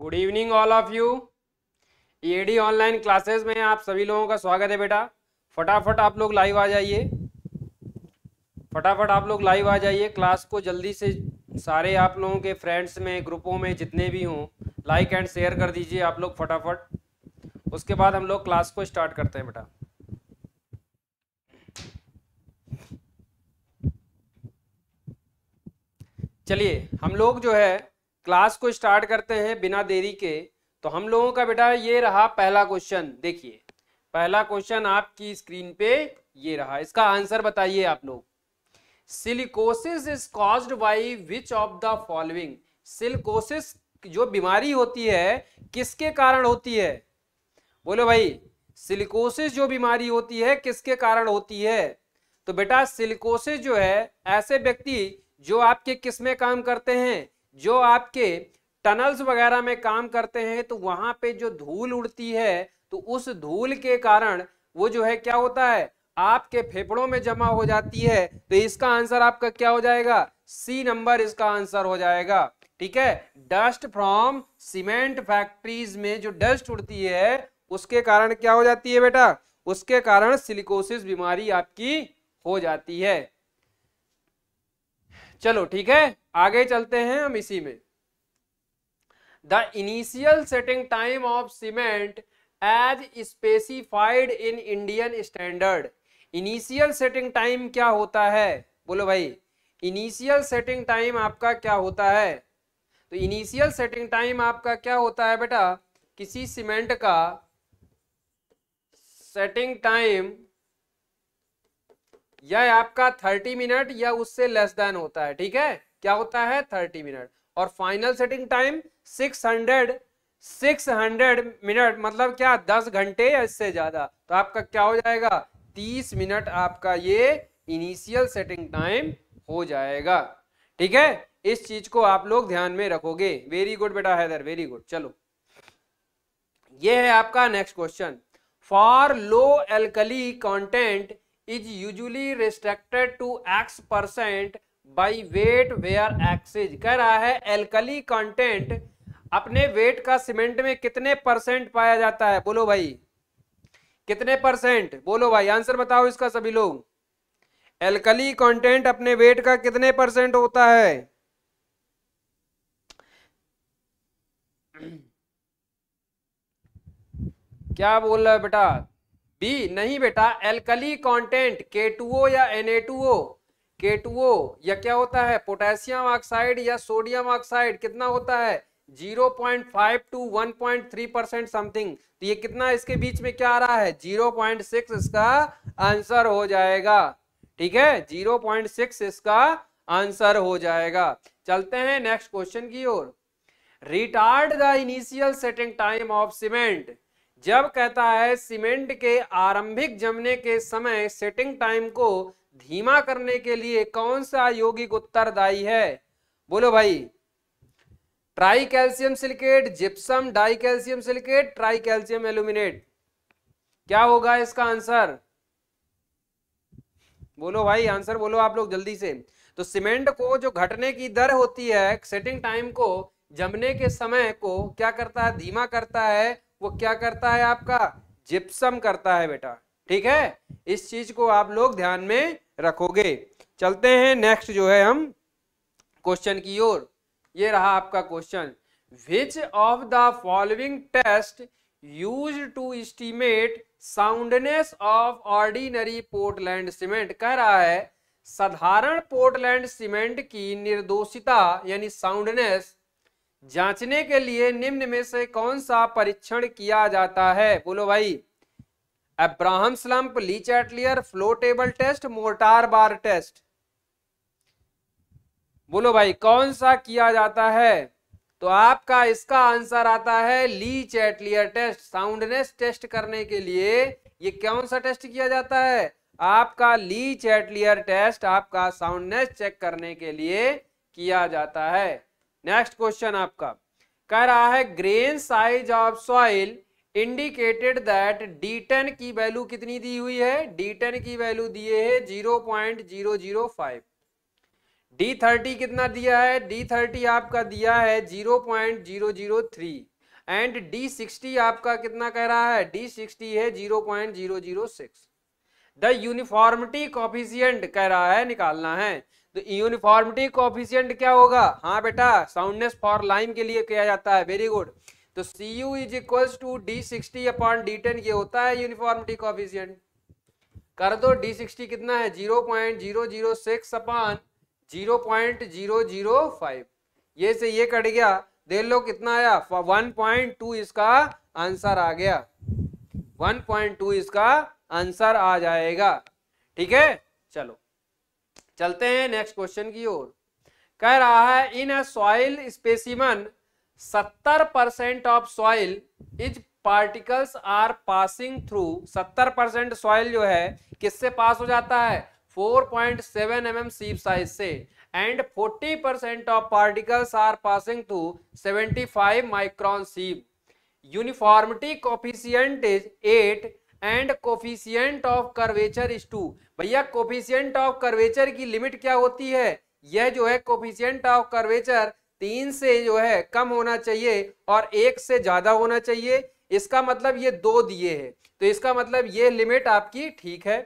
Good evening all of you ED online classes में आप सभी लोगों का स्वागत है बेटा फटाफट आप लोग लाइव आ जाइए फटाफट आप लोग लाइव आ जाइए क्लास को जल्दी से सारे आप लोगों के फ्रेंड्स में ग्रुपों में जितने भी हों लाइक एंड शेयर कर दीजिए आप लोग फटाफट उसके बाद हम लोग क्लास को स्टार्ट करते हैं बेटा चलिए हम लोग जो है क्लास को स्टार्ट करते हैं बिना देरी के तो हम लोगों का बेटा ये रहा पहला क्वेश्चन देखिए पहला क्वेश्चन आपकी स्क्रीन पे ये रहा इसका आंसर बताइए आप लोग silicosis is caused by which of the following silicosis जो बीमारी होती है किसके कारण होती है बोलो भाई सिलिकोसिस जो बीमारी होती है किसके कारण होती है तो बेटा सिलिकोसिस जो है ऐसे व्यक्ति जो आपके किस में काम करते हैं जो आपके टनल्स वगैरह में काम करते हैं तो वहां पे जो धूल उड़ती है तो उस धूल के कारण वो जो है क्या होता है आपके फेफड़ों में जमा हो जाती है तो इसका आंसर आपका क्या हो जाएगा सी नंबर इसका आंसर हो जाएगा ठीक है डस्ट फ्रॉम सीमेंट फैक्ट्रीज में जो डस्ट उड़ती है उसके कारण क्या हो जाती है बेटा उसके कारण सिलिकोसिस बीमारी आपकी हो जाती है चलो ठीक है आगे चलते हैं हम इसी में the initial setting time of cement as specified in Indian standard initial setting time क्या होता है बोलो भाई इनिशियल सेटिंग टाइम आपका क्या होता है तो इनिशियल सेटिंग टाइम आपका क्या होता है बेटा किसी सीमेंट का सेटिंग टाइम यह आपका थर्टी मिनट या उससे लेस देन होता है ठीक है क्या होता है थर्टी मिनट और final setting time six hundred six hundred minute मतलब क्या दस घंटे या इससे ज्यादा तो आपका क्या हो जाएगा तीस मिनट आपका ये इनिशियल सेटिंग टाइम हो जाएगा ठीक है इस चीज को आप लोग ध्यान में रखोगे वेरी गुड बेटा हैदर वेरी गुड चलो ये है आपका next question for low alkali content is usually restricted to X percent by weight where X is कह रहा है एल्कली कंटेंट अपने वेट का सीमेंट में कितने परसेंट पाया जाता है बोलो भाई कितने परसेंट बोलो भाई आंसर बताओ इसका सभी लोग एल्कली कंटेंट अपने वेट का कितने परसेंट होता है क्या बोल रहा है बेटा बी नहीं बेटा एल्कली कंटेंट K2O या Na2O K2O या क्या होता है पोटेशियम ऑक्साइड या सोडियम ऑक्साइड कितना होता है 0.5 टू 1.3 परसेंट समथिंग तो ये कितना इसके बीच में क्या आ रहा है 0.6 इसका आंसर हो जाएगा ठीक है 0.6 इसका आंसर हो जाएगा चलते हैं नेक्स्ट क्वेश्चन की ओर retard the initial setting time of cement जब कहता है सीमेंट के आरंभिक जमने के समय सेटिंग टाइम को धीमा करने के लिए कौन सा यौगिक उत्तरदायी है बोलो भाई tri calcium silicate gypsum di calcium silicate tri calcium aluminate क्या होगा इसका आंसर बोलो भाई आंसर बोलो आप लोग जल्दी से तो सीमेंट को जो घटने की दर होती है सेटिंग टाइम को जमने के समय को क्या करता है धीमा करता है वो क्या करता है आपका जिप्सम करता है बेटा ठीक है इस चीज को आप लोग ध्यान में रखोगे चलते हैं नेक्स्ट जो है हम क्वेश्चन की ओर ये रहा आपका question which of the following test use to estimate soundness of ordinary Portland cement कह रहा है साधारण पोर्टलैंड सीमेंट की निर्दोषिता यानी साउंडनेस जांचने के लिए निम्न में से कौन सा परीक्षण किया जाता है बोलो भाई Abraham slump Le Chatelier floatable test mortar bar test बोलो भाई कौन सा किया जाता है तो आपका इसका आंसर आता है Le Chatelier test soundness test करने के लिए ये कौन सा टेस्ट किया जाता है आपका ली चैटलियर टेस्ट आपका साउंडनेस चेक करने के लिए किया जाता है नेक्स्ट क्वेश्चन आपका कह रहा है grain size of soil indicated that D ten की वैल्यू कितनी दी हुई है डी टेन की वैल्यू दिए है zero point zero zero five D thirty कितना दिया है डी थर्टी आपका दिया है zero point zero zero three and D sixty आपका कितना कह रहा है डी सिक्सटी है zero point zero zero six the uniformity coefficient कह रहा है निकालना है तो यूनिफॉर्मिटी कोफिशियंट क्या होगा हाँ बेटा साउंडनेस फॉर लाइम के लिए किया जाता है वेरी गुड तो C U is equal to D sixty upon D ten ये होता है यूनिफॉर्मिटी कोफिशियंट कर दो डी सिक्सटी कितना है zero point zero zero six upon zero point zero zero five ये से ये कट गया देख लो कितना आया वन पॉइंट टू इसका आंसर आ गया वन पॉइंट टू इसका आंसर आ जाएगा ठीक है चलो चलते हैं नेक्स्ट क्वेश्चन की ओर कह रहा है इन अ सॉइल स्पेसिमन सत्तर percent of soil is particles are passing through सत्तर परसेंट सॉइल जो है किससे पास हो जाता है 4.7 पॉइंट mm सीप साइज से and 40 percent of particles are passing through 75 micron सीप uniformity coefficient is 8 and coefficient of curvature is to भैया कोफिशियंट ऑफ कर्वेचर की लिमिट क्या होती है यह जो है कोफिशियंट ऑफ कर्वेचर तीन से जो है कम होना चाहिए और एक से ज्यादा होना चाहिए इसका मतलब ये दो दिए हैं तो इसका मतलब ये लिमिट आपकी ठीक है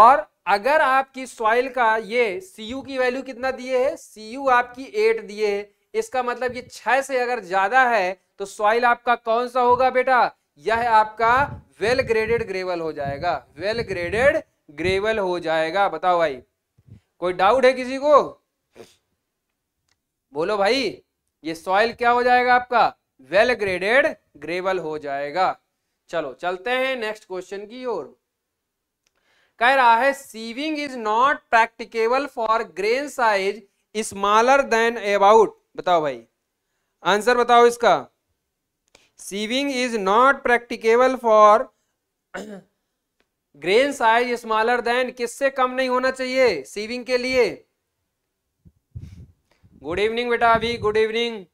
और अगर आपकी सॉइल का ये सी यू की वैल्यू कितना दिए है सी यू आपकी एट दिए है इसका मतलब ये छह से अगर ज्यादा है तो सॉइल आपका कौन सा होगा बेटा यह आपका वेल ग्रेडेड ग्रेवल हो जाएगा वेल ग्रेडेड ग्रेवल हो जाएगा बताओ भाई कोई डाउट है किसी को बोलो भाई ये सॉइल क्या हो जाएगा आपका वेल ग्रेडेड ग्रेवल हो जाएगा चलो चलते हैं नेक्स्ट क्वेश्चन की ओर कह रहा है sieving is not practicable for grain size smaller than about बताओ भाई आंसर बताओ इसका sieving is not practicable for grain size smaller than किससे कम नहीं होना चाहिए सीविंग के लिए गुड इवनिंग बेटा अभी गुड इवनिंग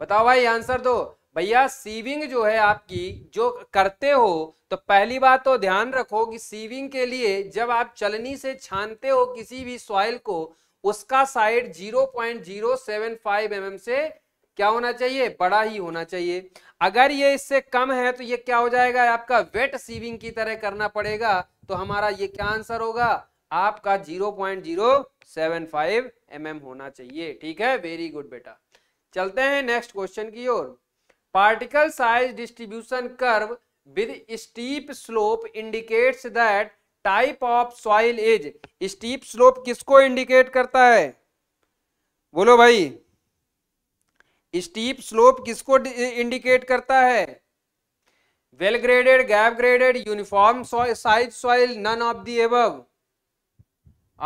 बताओ भाई आंसर दो भैया सीविंग जो है आपकी जो करते हो तो पहली बात तो ध्यान रखो कि सीविंग के लिए जब आप चलनी से छानते हो किसी भी सॉइल को उसका साइड 0.075 पॉइंट mm से क्या होना चाहिए बड़ा ही होना चाहिए अगर ये इससे कम है तो ये क्या हो जाएगा आपका वेट सीविंग की तरह करना पड़ेगा तो हमारा ये क्या आंसर होगा आपका 0.075 mm होना चाहिए ठीक है वेरी गुड बेटा चलते हैं नेक्स्ट क्वेश्चन की ओर particle size distribution curve with steep slope indicates that type of soil is steep slope किसको इंडिकेट करता है बोलो भाई स्टीप स्लोप किसको इंडिकेट करता है well graded gap graded uniform size soil none of the above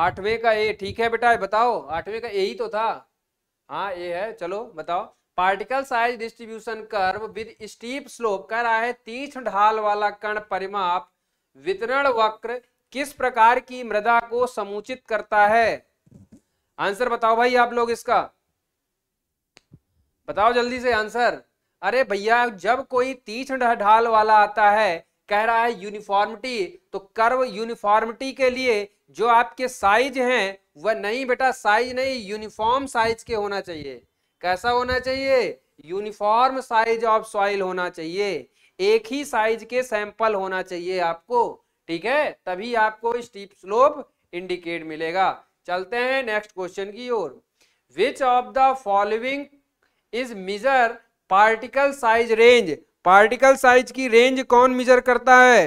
आठवें का ए ठीक है बेटा बताओ आठवें का ए ही तो था हाँ ये है चलो बताओ particle size distribution curve with steep slope कर रहा है तीक्ष्ण ढाल वाला कण परिमाप वितरण वक्र किस प्रकार की मृदा को समुचित करता है आंसर बताओ भाई आप लोग इसका बताओ जल्दी से आंसर अरे भैया जब कोई तीक्ष्ण ढाल वाला आता है कह रहा है यूनिफॉर्मिटी तो कर्व यूनिफॉर्मिटी के लिए जो आपके साइज हैं वह नहीं बेटा साइज नहीं यूनिफॉर्म साइज के होना चाहिए कैसा होना चाहिए यूनिफॉर्म साइज ऑफ सॉइल होना चाहिए एक ही साइज के सैंपल होना चाहिए आपको ठीक है तभी आपको स्टीप स्लोप इंडिकेट मिलेगा चलते हैं नेक्स्ट क्वेश्चन की ओर which of the following is measure particle size range particle size की रेंज कौन मिजर करता है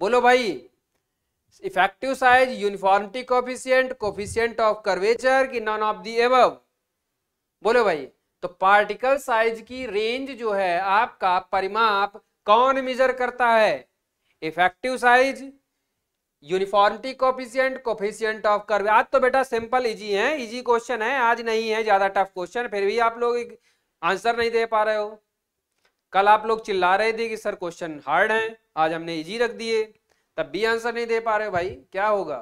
बोलो भाई effective size uniformity coefficient coefficient of curvature की नॉन ऑफ दी एव बोलो भाई तो पार्टिकल साइज की रेंज जो है आपका परिमाप कौन मिजर करता है effective size uniformity coefficient coefficient of curve आज तो बेटा सिंपल इजी है इजी क्वेश्चन है आज नहीं है ज्यादा टफ क्वेश्चन फिर भी आप लोग आंसर नहीं दे पा रहे हो कल आप लोग चिल्ला रहे थे कि सर क्वेश्चन हार्ड है आज हमने इजी रख दिए तब भी आंसर नहीं दे पा रहे भाई क्या होगा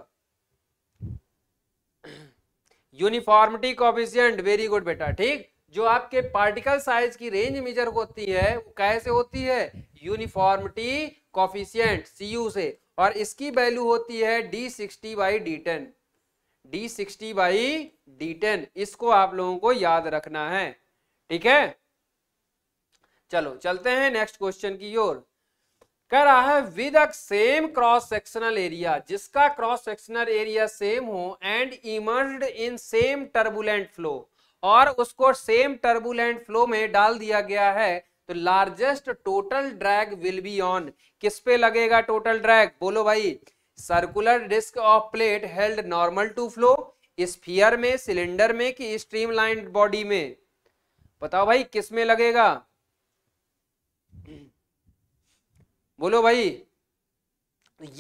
यूनिफॉर्मिटी कोफिशियंट वेरी गुड बेटा ठीक जो आपके पार्टिकल साइज की रेंज मेजर होती है वो कैसे होती है यूनिफॉर्मिटी कॉफिशियंट सी से और इसकी वैल्यू होती है D sixty by D ten D sixty by D ten इसको आप लोगों को याद रखना है ठीक है चलो चलते हैं नेक्स्ट क्वेश्चन की ओर कह रहा है with a same cross sectional area जिसका क्रॉस सेक्शनल एरिया सेम हो and immerse in same turbulent flow और उसको सेम टर्बुलेंट फ्लो में डाल दिया गया है तो largest total drag will be on किस पे लगेगा टोटल ड्रैग बोलो भाई circular disc of plate held normal to flow sphere में सिलेंडर में कि लाइन बॉडी में बताओ भाई किस में लगेगा बोलो भाई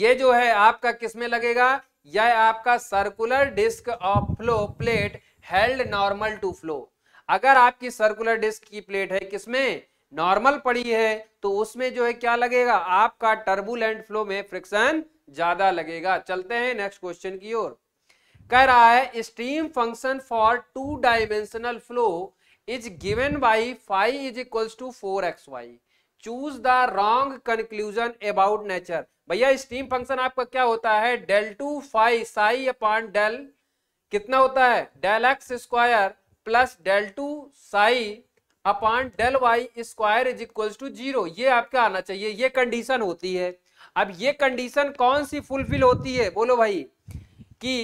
ये जो है आपका किस में लगेगा यह आपका circular disc of flow plate held normal to flow अगर आपकी सर्कुलर डिस्क की प्लेट है किसमें नॉर्मल पड़ी है तो उसमें जो है क्या लगेगा आपका टर्बुलेंट फ्लो में फ्रिक्शन ज्यादा लगेगा चलते हैं नेक्स्ट क्वेश्चन की ओर कह रहा है stream function for two dimensional flow is given by five is equal to four x y choose the wrong conclusion about nature भैया स्ट्रीम फंक्शन आपका क्या होता है del two five psi upon del कितना होता है del x square plus del two psi upon del y square is equal to zero ये आपका आना चाहिए ये कंडीशन होती है अब ये कंडीशन कौन सी फुलफिल होती है बोलो भाई कि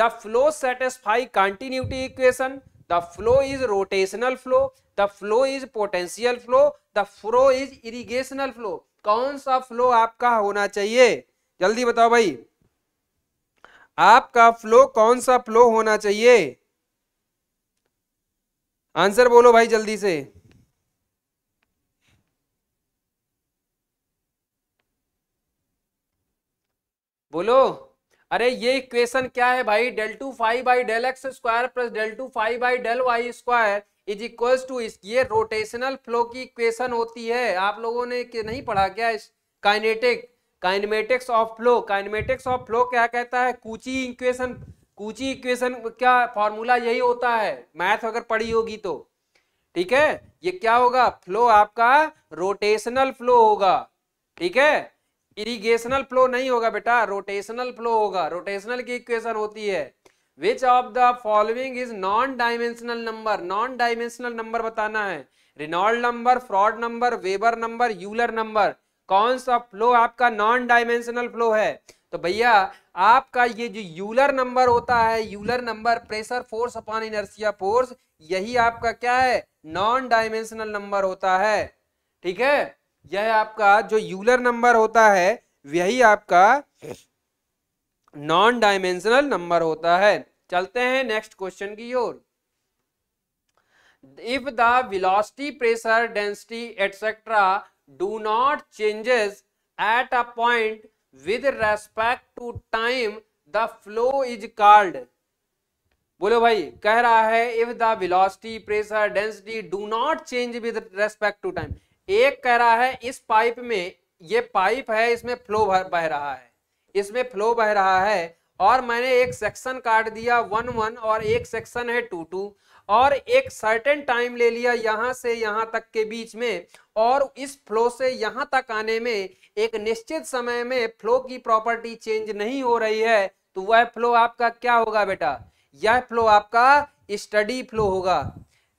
the flow satisfy continuity equation the flow is rotational flow the flow is potential flow the flow is irrotational flow कौन सा फ्लो आपका होना चाहिए जल्दी बताओ भाई आपका फ्लो कौन सा फ्लो होना चाहिए आंसर बोलो भाई जल्दी से बोलो अरे ये इक्वेशन क्या है भाई del two five by del x square plus del two five by del y square is equal to इस ये रोटेशनल फ्लो की इक्वेशन होती है आप लोगों ने नहीं पढ़ा क्या kinetic kinematics of flow kinematics of flow क्या कहता है कूची इक्वेशन कूची इक्वेशन क्या फॉर्मूला यही होता है मैथ अगर पढ़ी होगी तो ठीक है ये क्या होगा फ्लो आपका रोटेशनल फ्लो होगा ठीक है इरिगेशनल फ्लो नहीं होगा बेटा रोटेशनल फ्लो होगा रोटेशनल की इक्वेशन होती है which of the following is non dimensional number non dimensional number बताना है Reynold number Froude number Weber number Euler number कौन सा फ्लो आपका नॉन डायमेंशनल फ्लो है तो भैया आपका ये जो यूलर नंबर होता है Euler number pressure force upon inertia force यही आपका क्या है नॉन डायमेंशनल नंबर होता है ठीक है यह आपका जो यूलर नंबर होता है यही आपका नॉन डायमेंशनल नंबर होता है चलते हैं नेक्स्ट क्वेश्चन की ओर if the velocity pressure density etcetera do not changes at a point with respect to time the flow is called बोलो भाई कह रहा है if the velocity pressure density do not change with respect to time एक कह रहा है इस पाइप में ये पाइप है इसमें फ्लो बह रहा है इसमें फ्लो बह रहा है और मैंने एक सेक्शन काट दिया वन वन और एक सेक्शन है टू टू और एक सर्टेन टाइम ले लिया यहां से यहां तक के बीच में और इस फ्लो से यहां तक आने में एक निश्चित समय में फ्लो की प्रॉपर्टी चेंज नहीं हो रही है तो वह फ्लो आपका क्या होगा बेटा यह फ्लो आपका स्टडी फ्लो होगा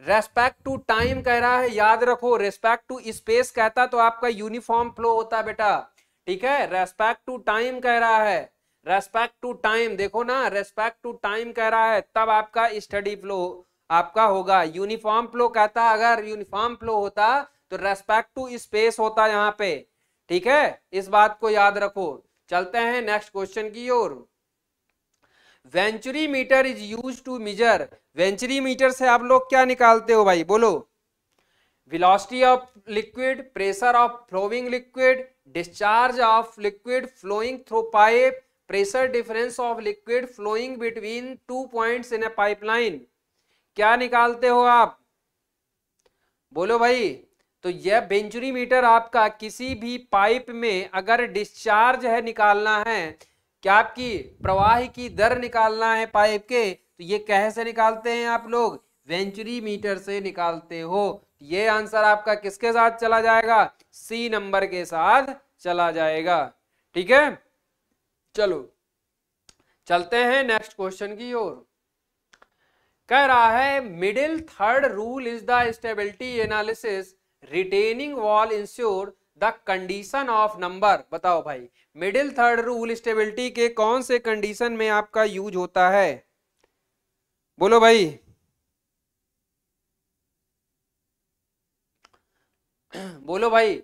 रेस्पेक्ट टू टाइम कह रहा है याद रखो रेस्पेक्ट टू स्पेस कहता तो आपका यूनिफॉर्म फ्लो होता बेटा ठीक है रेस्पेक्ट टू टाइम कह रहा है रेस्पेक्ट टू टाइम देखो ना रेस्पेक्ट टू टाइम कह रहा है तब आपका स्टडी फ्लो आपका होगा यूनिफॉर्म फ्लो कहता अगर यूनिफॉर्म फ्लो होता तो रेस्पेक्ट टू स्पेस होता यहाँ पे ठीक है इस बात को याद रखो चलते हैं नेक्स्ट क्वेश्चन की ओर venturi meter is use to measure venturi meter से आप लोग क्या निकालते हो भाई बोलो velocity of liquid pressure of flowing liquid discharge of liquid flowing through pipe pressure difference of liquid flowing between two point in a pipeline क्या निकालते हो आप बोलो भाई तो यह बेंचुरी मीटर आपका किसी भी पाइप में अगर डिस्चार्ज है निकालना है क्या आपकी प्रवाह की दर निकालना है पाइप के तो ये कह से निकालते हैं आप लोग वेंचुरी मीटर से निकालते हो ये आंसर आपका किसके साथ चला जाएगा सी नंबर के साथ चला जाएगा ठीक है चलो चलते हैं नेक्स्ट क्वेश्चन की ओर कह रहा है middle third rule is the stability analysis retaining wall ensure the condition of number बताओ भाई मिडिल थर्ड रूल स्टेबिलिटी के कौन से कंडीशन में आपका यूज होता है बोलो भाई बोलो भाई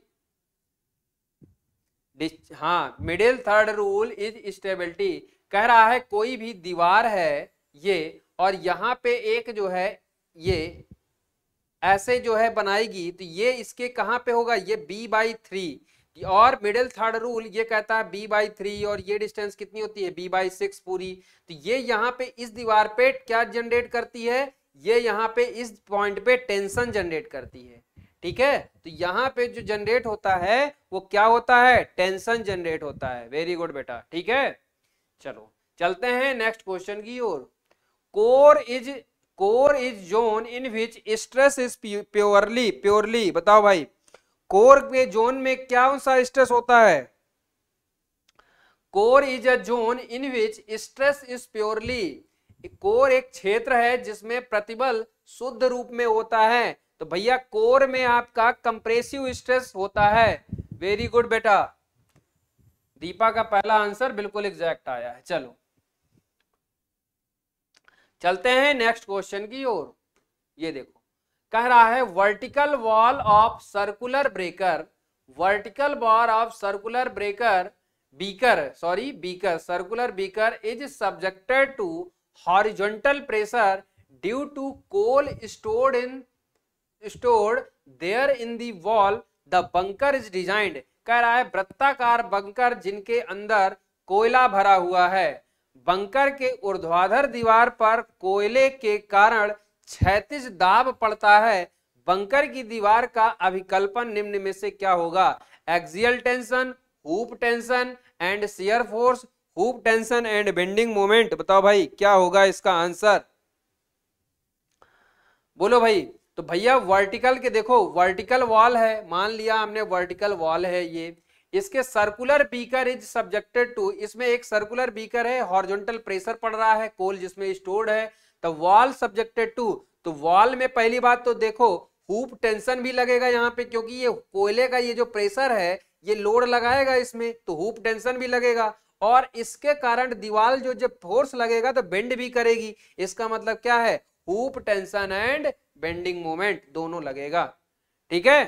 हाँ middle third rule is stability कह रहा है कोई भी दीवार है ये और यहां पे एक जो है ये ऐसे जो है बनाएगी तो ये इसके कहाँ पे होगा ये b बाई थ्री और मिडिल थर्ड रूल ये कहता है b बाई थ्री और ये डिस्टेंस कितनी होती है b बाई सिक्स पूरी तो ये यहाँ पे इस दीवार पे क्या जनरेट करती है ये यहाँ पे इस पॉइंट पे टेंशन जनरेट करती है ठीक है तो यहाँ पे जो जनरेट होता है वो क्या होता है टेंशन जनरेट होता है वेरी गुड बेटा ठीक है चलो चलते हैं नेक्स्ट क्वेश्चन की ओर core is core is zone in which stress is purely purely बताओ भाई कोर के जोन में क्या सा स्ट्रेस होता है core is a zone in which stress is purely core एक क्षेत्र है जिसमें प्रतिबल शुद्ध रूप में होता है तो भैया कोर में आपका कंप्रेसिव स्ट्रेस होता है वेरी गुड बेटा दीपा का पहला आंसर बिल्कुल एग्जैक्ट आया है चलो चलते हैं नेक्स्ट क्वेश्चन की ओर ये देखो कह रहा है vertical wall of circular breaker vertical wall of circular breaker beaker sorry beaker circular beaker is subjected to horizontal pressure due to coal stored in stored there in the wall the bunker is designed कह रहा है वृत्ताकार bunker जिनके अंदर कोयला भरा हुआ है बंकर के ऊर्ध्वाधर दीवार पर कोयले के कारण छैतीस दाब पड़ता है बंकर की दीवार का अभिकल्पन निम्न में से क्या होगा axial tension hoop tension and shear force hoop tension and bending moment बताओ भाई क्या होगा इसका आंसर बोलो भाई तो भैया वर्टिकल के देखो वर्टिकल वॉल है मान लिया हमने वर्टिकल वॉल है ये इसके circular beaker is subjected to इसमें एक सर्कुलर बीकर है हॉर्जोंटल प्रेशर पड़ रहा है कोल जिसमें स्टोर्ड है तो वॉल सब्जेक्टेड टू तो वॉल में पहली बात तो देखो हुप टेंशन भी लगेगा यहाँ पे क्योंकि ये कोयले का ये जो प्रेशर है ये लोड लगाएगा इसमें तो हुप टेंशन भी लगेगा और इसके कारण दीवार जो जब फोर्स लगेगा तो बेंड भी करेगी इसका मतलब क्या है hoop tension and bending moment दोनों लगेगा ठीक है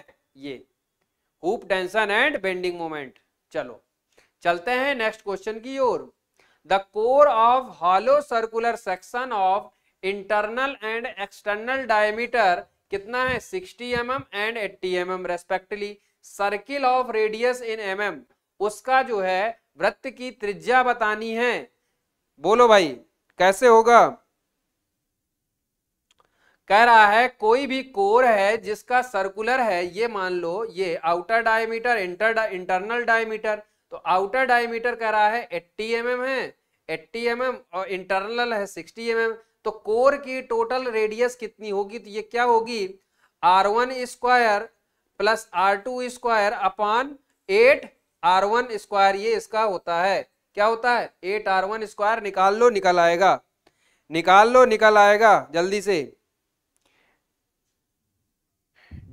ये hoop tension and bending moment चलो चलते हैं नेक्स्ट क्वेश्चन की ओर the core of hollow circular section of internal and external diameter कितना है 60 M mm and 80 M M respectively circle of radius in M mm, उसका जो है वृत्त की त्रिज्या बतानी है बोलो भाई कैसे होगा कह रहा है कोई भी कोर है जिसका सर्कुलर है ये मान लो ये आउटर डायमीटर इंटर डा, इंटरनल डायमीटर तो आउटर डायमीटर कह रहा है 80 mm है 80 mm और इंटरनल है 60 mm तो कोर की टोटल रेडियस कितनी होगी तो ये क्या होगी R one square plus R two square upon eight R one square ये इसका होता है क्या होता है एट आर वन स्क्वायर निकाल लो निकल आएगा निकाल लो निकल आएगा जल्दी से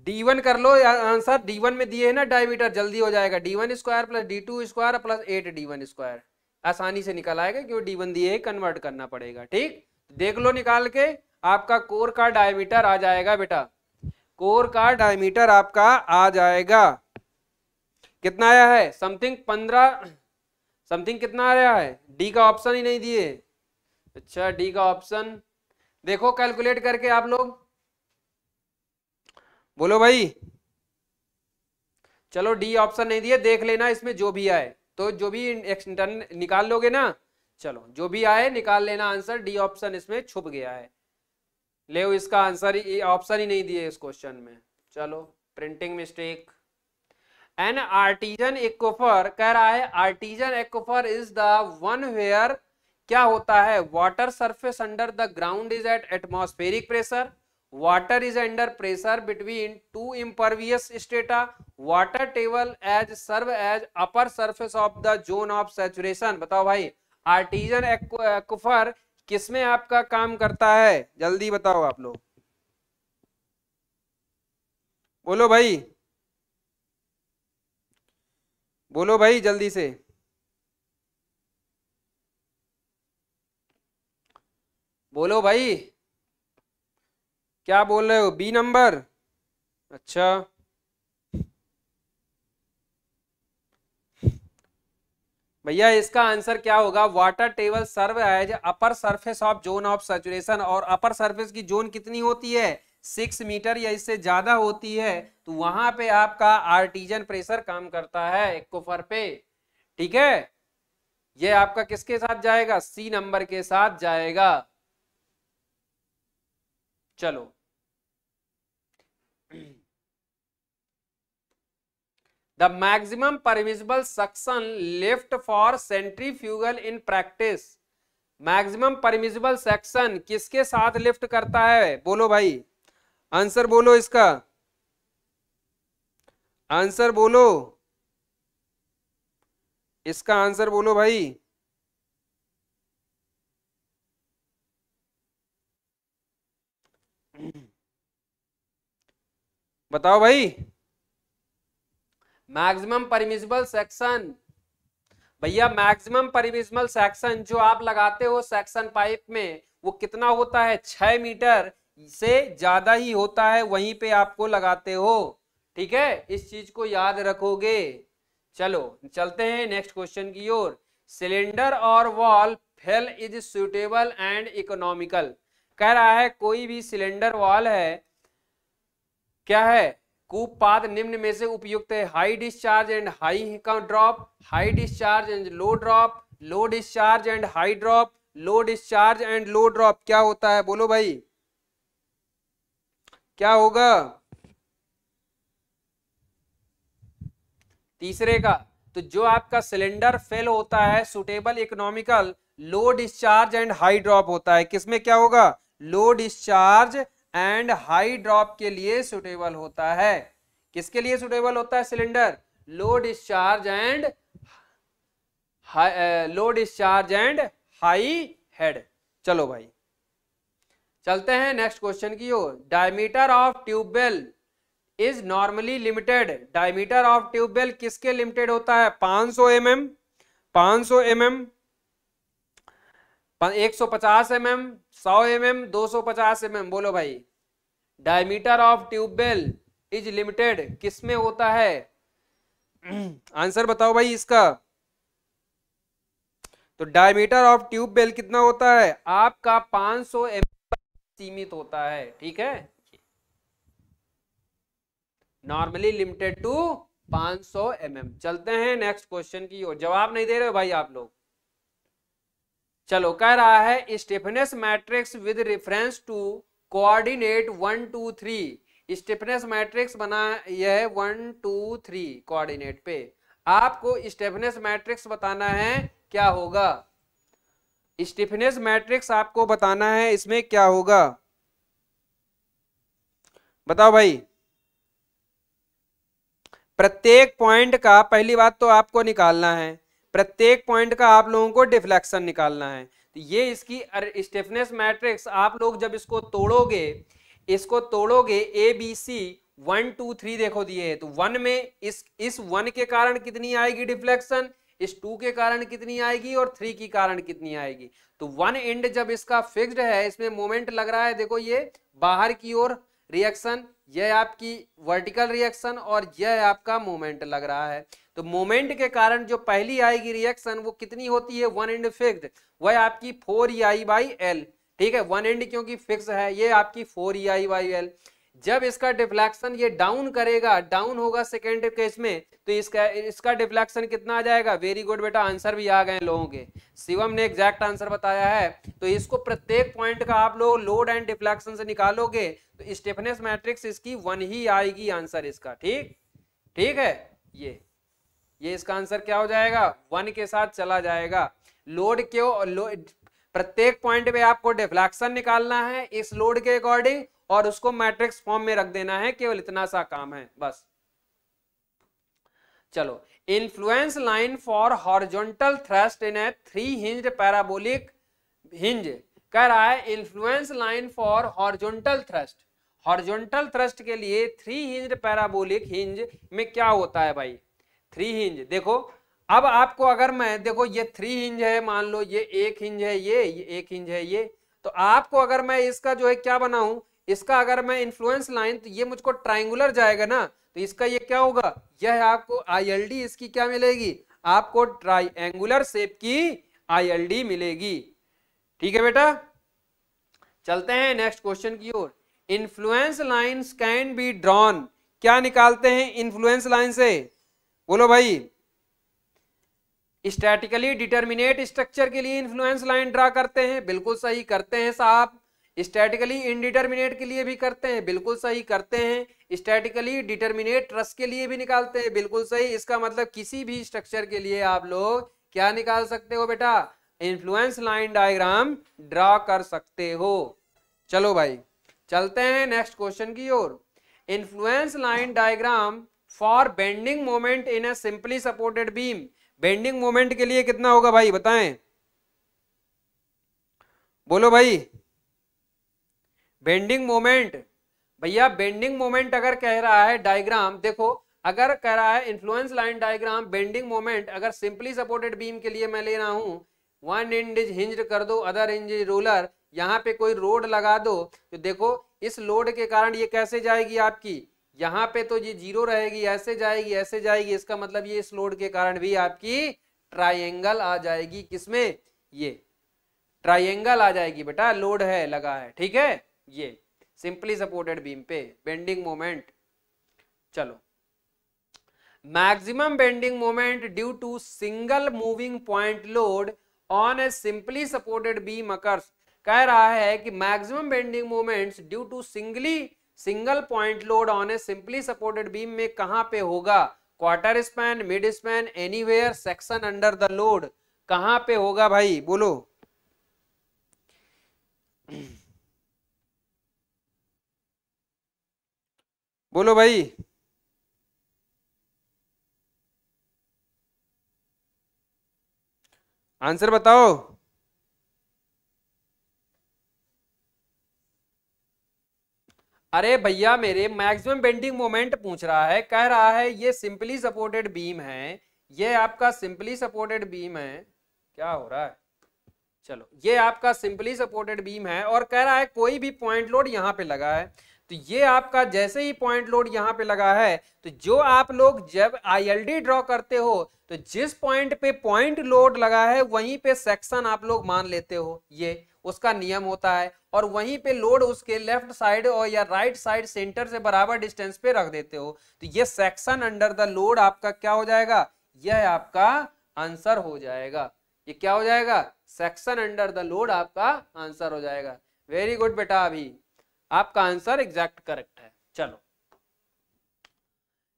डी वन कर लो आंसर डी वन में दिए है ना डायमीटर जल्दी हो जाएगा D one square plus D two square plus eight D one square आसानी से निकल आएगा क्यों डी वन दिए कन्वर्ट करना पड़ेगा ठीक देख लो निकाल के आपका कोर का डायमीटर आ जाएगा बेटा कोर का डायमीटर आपका आ जाएगा कितना आया है समथिंग पंद्रह समथिंग कितना आ रहा है डी का ऑप्शन ही नहीं दिए अच्छा डी का ऑप्शन देखो कैलकुलेट करके आप लोग बोलो भाई चलो डी ऑप्शन नहीं दिए देख लेना इसमें जो भी आए तो जो भी इंटरन निकाल लोगे ना चलो जो भी आए निकाल लेना आंसर डी ऑप्शन इसमें छुप गया है ले इसका आंसर ऑप्शन ही नहीं दिए इस क्वेश्चन में चलो printing mistake an artesian aquifer कह रहा है artesian aquifer is the one where क्या होता है water surface under the ground is at atmospheric pressure water is under pressure between two impervious strata water table as serve as upper surface of the zone of saturation बताओ भाई artesian aquifer किसमें आपका काम करता है जल्दी बताओ आप लोग बोलो भाई बोलो भाई जल्दी से बोलो भाई क्या बोल रहे हो बी नंबर अच्छा भैया इसका आंसर क्या होगा water table serve as upper surface of zone of saturation और अपर सरफेस की जोन कितनी होती है सिक्स मीटर या इससे ज्यादा होती है तो वहां पे आपका आर्टिजन प्रेशर काम करता है एक्कोफर पे ठीक है ये आपका किसके साथ जाएगा सी नंबर के साथ जाएगा चलो the permissible permissible suction for centrifugal in practice maximum permissible section किसके साथ लिफ्ट करता है बोलो भाई आंसर बोलो इसका आंसर बोलो इसका आंसर बोलो भाई बताओ भाई मैक्सिमम परमिजिबल सेक्शन भैया मैक्सिमम परमिजिबल सेक्शन जो आप लगाते हो सेक्शन पाइप में वो कितना होता है छह मीटर से ज्यादा ही होता है वहीं पे आपको लगाते हो ठीक है इस चीज को याद रखोगे चलो चलते हैं नेक्स्ट क्वेश्चन की ओर सिलेंडर और wall fail is suitable and economical कह रहा है कोई भी सिलेंडर वॉल है क्या है कुपाद निम्न में से उपयुक्त है हाई डिस्चार्ज एंड हाई का drop high discharge and low drop low discharge and high drop low discharge and low drop क्या होता है बोलो भाई क्या होगा तीसरे का तो जो आपका सिलेंडर फेल होता है suitable economical low discharge and high drop होता है किसमें क्या होगा low discharge and high drop के लिए सुटेबल होता है किसके लिए सुटेबल होता है cylinder low discharge and low discharge and high head चलो भाई चलते हैं नेक्स्ट क्वेश्चन की ओर diameter of tubewell is normally limited diameter of tubewell किसके लिमिटेड होता है 500 सौ एम एम पांच सौ एम एम एक सौ पचास एम एम सौ एम एम दो सौ पचास एम एम बोलो भाई diameter of tubewell is limited किसमें होता है आंसर बताओ भाई इसका तो डायमीटर ऑफ ट्यूबवेल कितना होता है आपका 500 सौ एम सीमित होता है ठीक है नॉर्मली लिमिटेड टू 500 सौ mm. चलते हैं नेक्स्ट क्वेश्चन की ओर जवाब नहीं दे रहे हो भाई आप लोग चलो कह रहा है stiffness matrix with reference to coordinate one two three stiffness matrix बना यह है वन टू थ्री कोऑर्डिनेट पे आपको स्टेफनेस मैट्रिक्स बताना है क्या होगा स्टेफनेस मैट्रिक्स आपको बताना है इसमें क्या होगा बताओ भाई प्रत्येक पॉइंट का पहली बात तो आपको निकालना है प्रत्येक पॉइंट का आप लोगों को डिफ्लेक्शन निकालना है तो ये इसकी स्टिफनेस मैट्रिक्स आप लोग जब इसको तोड़ोगे इसको तोड़ोगे A B C one two three देखो दिए तो वन में इस इस वन के कारण कितनी आएगी डिफ्लेक्शन इस टू के कारण कितनी आएगी और थ्री के कारण कितनी आएगी तो वन एंड जब इसका फिक्स्ड है इसमें मोमेंट लग रहा है देखो ये बाहर की ओर रिएक्शन यह आपकी वर्टिकल रिएक्शन और यह आपका मोमेंट लग रहा है तो मोमेंट के कारण जो पहली आएगी रिएक्शन वो कितनी होती है वन एंड फिक्स वह आपकी four E I by L ठीक है वन एंड क्योंकि फिक्स है ये आपकी four E I by L जब इसका डिफ्लेक्शन ये डाउन करेगा डाउन होगा सेकेंड केस में तो इसका इसका डिफ्लेक्शन कितना आ जाएगा वेरी गुड बेटा आंसर भी आ गए लोगों के शिवम ने एग्जैक्ट आंसर बताया है तो इसको प्रत्येक पॉइंट का आप लोग लोड एंड डिफ्लेक्शन से निकालोगे तो स्टेफनेस मैट्रिक्स इसकी वन ही आएगी आंसर इसका ठीक ठीक है ये ये इसका आंसर क्या हो जाएगा वन के साथ चला जाएगा लोड क्यों लो, प्रत्येक पॉइंट पे आपको डिफ्लेक्शन निकालना है इस लोड के अकॉर्डिंग और उसको मैट्रिक्स फॉर्म में रख देना है केवल इतना सा काम है बस चलो influence line for horizontal thrust in a three hinge parabolic hinge कह रहा है influence line for horizontal thrust horizontal thrust के लिए थ्री हिंज पैराबोलिक हिंज में क्या होता है भाई थ्री हिंज देखो अब आपको अगर मैं देखो ये थ्री हिंज है मान लो ये एक हिंज है ये ये एक हिंज है ये तो आपको अगर मैं इसका जो है क्या बनाऊं इसका अगर मैं इन्फ्लुएंस लाइन तो ये मुझको ट्राइंगुलर जाएगा ना तो इसका ये क्या होगा यह आपको आईएलडी इसकी क्या मिलेगी आपको ट्राइंगुलर शेप की आईएलडी मिलेगी ठीक है बेटा चलते हैं नेक्स्ट क्वेश्चन की ओर influence line can be drawn क्या निकालते हैं इन्फ्लुएंस लाइन से बोलो भाई स्टैटिकली डिटर्मिनेट स्ट्रक्चर के लिए इन्फ्लुएंस लाइन ड्रा करते हैं बिल्कुल सही करते हैं साहब स्टैटिकली इनडिटर्मिनेट के लिए भी करते हैं बिल्कुल सही करते हैं स्टैटिकली डिटर्मिनेट ट्रस के लिए भी निकालते हैं बिल्कुल सही इसका मतलब किसी भी स्ट्रक्चर के लिए आप लोग क्या निकाल सकते हो बेटा इन्फ्लुएंस लाइन डायग्राम ड्रा कर सकते हो चलो भाई चलते हैं नेक्स्ट क्वेश्चन की ओर influence line diagram for bending moment in a simply supported beam bending moment के लिए कितना होगा भाई बताएं बोलो भाई बेंडिंग मोमेंट भैया बेंडिंग मोमेंट अगर कह रहा है डायग्राम देखो अगर कह रहा है influence line diagram bending moment अगर सिंपली सपोर्टेड बीम के लिए मैं ले रहा हूं वन इंड इज हिंज कर दो अदर इंज इज रोलर यहाँ पे कोई रोड लगा दो तो देखो इस लोड के कारण ये कैसे जाएगी आपकी यहाँ पे तो ये जीरो रहेगी ऐसे जाएगी ऐसे जाएगी इसका मतलब ये इस लोड के कारण भी आपकी ट्राइंगल आ जाएगी किसमें ये ट्राइंगल आ जाएगी बेटा लोड है लगा है ठीक है ये सिंपली सपोर्टेड बीम पे बेंडिंग मोमेंट चलो maximum bending moment due to single moving point load on a simply supported beam occurs कह रहा है कि maximum bending moments due to singly single point load on a simply supported beam में कहां पे होगा quarter span mid span anywhere section under the load कहां पे होगा भाई बोलो बोलो भाई आंसर बताओ अरे भैया मेरे मैक्सिमम बेंडिंग मोमेंट पूछ रहा है कह रहा है ये सिंपली सपोर्टेड बीम है ये आपका सिंपली सपोर्टेड बीम है क्या हो रहा है चलो ये आपका सिंपली सपोर्टेड बीम है और कह रहा है कोई भी पॉइंट लोड यहाँ पे लगा है तो ये आपका जैसे ही पॉइंट लोड यहाँ पे लगा है तो जो आप लोग जब आईएलडी ड्रॉ करते हो तो जिस पॉइंट पे पॉइंट लोड लगा है वहीं पे सेक्शन आप लोग मान लेते हो ये उसका नियम होता है और वहीं पे लोड उसके लेफ्ट साइड और या राइट साइड सेंटर से बराबर डिस्टेंस पे रख देते हो तो ये सेक्शन अंडर द लोड आपका क्या हो जाएगा यह आपका आंसर हो जाएगा ये क्या हो जाएगा सेक्शन अंडर द लोड आपका आंसर हो जाएगा वेरी गुड बेटा अभी आपका आंसर एग्जैक्ट करेक्ट है चलो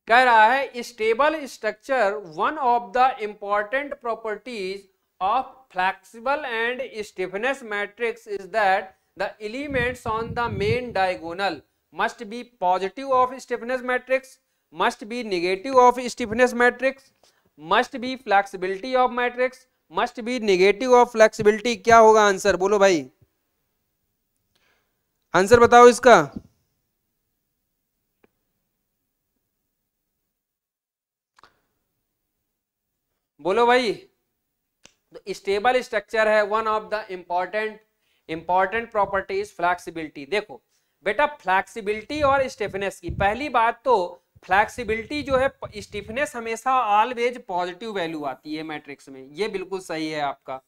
कह रहा है stable structure one of the important properties of flexible and stiffness matrix is that the elements on the main diagonal must be positive of stiffness matrix must be negative of stiffness matrix must be flexibility of matrix must be negative of flexibility क्या होगा answer बोलो भाई answer बताओ इसका बोलो भाई तो stable structure है one of the important important property is flexibility देखो बेटा फ्लैक्सीबिलिटी और स्टिफनेस की पहली बात तो फ्लैक्सीबिलिटी जो है स्टिफनेस हमेशा ऑलवेज पॉजिटिव वैल्यू आती है मैट्रिक्स में ये बिल्कुल सही है आपका